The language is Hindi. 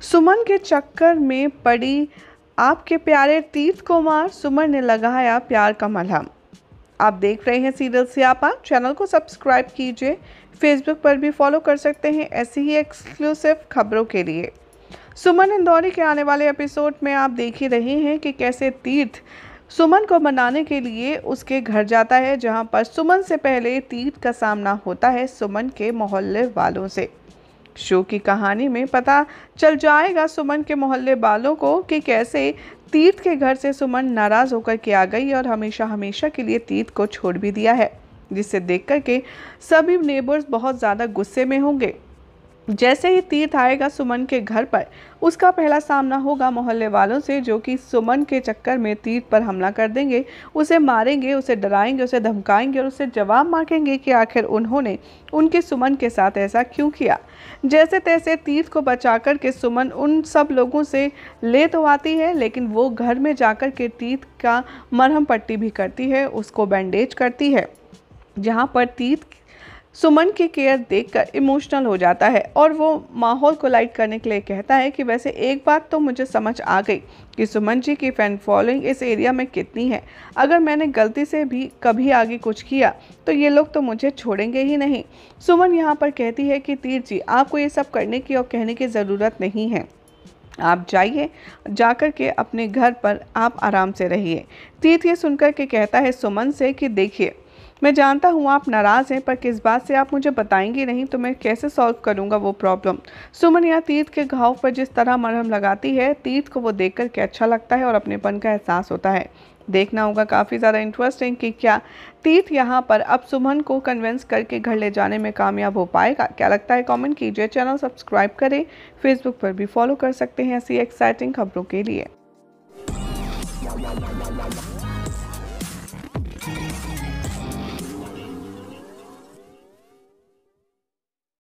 सुमन के चक्कर में पड़ी आपके प्यारे तीर्थ कुमार सुमन ने लगाया प्यार का मलहम आप देख रहे हैं सीरियल सियापा चैनल को सब्सक्राइब कीजिए फेसबुक पर भी फॉलो कर सकते हैं ऐसी ही एक्सक्लूसिव खबरों के लिए सुमन इंदौरी के आने वाले एपिसोड में आप देख ही रहे हैं कि कैसे तीर्थ सुमन को मनाने के लिए उसके घर जाता है जहां पर सुमन से पहले तीर्थ का सामना होता है सुमन के मोहल्ले वालों से शो की कहानी में पता चल जाएगा सुमन के मोहल्ले वालों को कि कैसे तीर्थ के घर से सुमन नाराज़ होकर के आ गई और हमेशा हमेशा के लिए तीर्थ को छोड़ भी दिया है जिसे देख कर के सभी नेबर्स बहुत ज़्यादा गुस्से में होंगे जैसे ही तीर्थ आएगा सुमन के घर पर उसका पहला सामना होगा मोहल्ले वालों से जो कि सुमन के चक्कर में तीर्थ पर हमला कर देंगे उसे मारेंगे उसे डराएंगे उसे धमकाएंगे और उसे जवाब मांगेंगे कि आखिर उन्होंने उनके सुमन के साथ ऐसा क्यों किया जैसे तैसे तीर्थ को बचा के सुमन उन सब लोगों से ले तो आती है लेकिन वो घर में जाकर के तीर्थ का मरहम पट्टी भी करती है उसको बैंडेज करती है जहाँ पर तीर्थ सुमन की केयर देखकर इमोशनल हो जाता है और वो माहौल को लाइट करने के लिए कहता है कि वैसे एक बात तो मुझे समझ आ गई कि सुमन जी की फैन फॉलोइंग इस एरिया में कितनी है अगर मैंने गलती से भी कभी आगे कुछ किया तो ये लोग तो मुझे छोड़ेंगे ही नहीं सुमन यहाँ पर कहती है कि तीर जी आपको ये सब करने की और कहने की ज़रूरत नहीं है आप जाइए जाकर के अपने घर पर आप आराम से रहिए तीर्थ ये सुनकर के कहता है सुमन से कि देखिए मैं जानता हूँ आप नाराज़ हैं पर किस बात से आप मुझे बताएंगे नहीं तो मैं कैसे सॉल्व करूँगा वो प्रॉब्लम सुमन या तीर्थ के घाव पर जिस तरह मरहम लगाती है तीर्थ को वो देख करके अच्छा लगता है और अपनेपन का एहसास होता है देखना होगा काफ़ी ज़्यादा इंटरेस्टिंग कि क्या तीर्थ यहाँ पर अब सुमन को कन्वेंस करके घर ले जाने में कामयाब हो पाएगा क्या लगता है कमेंट कीजिए चैनल सब्सक्राइब करें फेसबुक पर भी फॉलो कर सकते हैं ऐसी एक्साइटिंग खबरों के लिए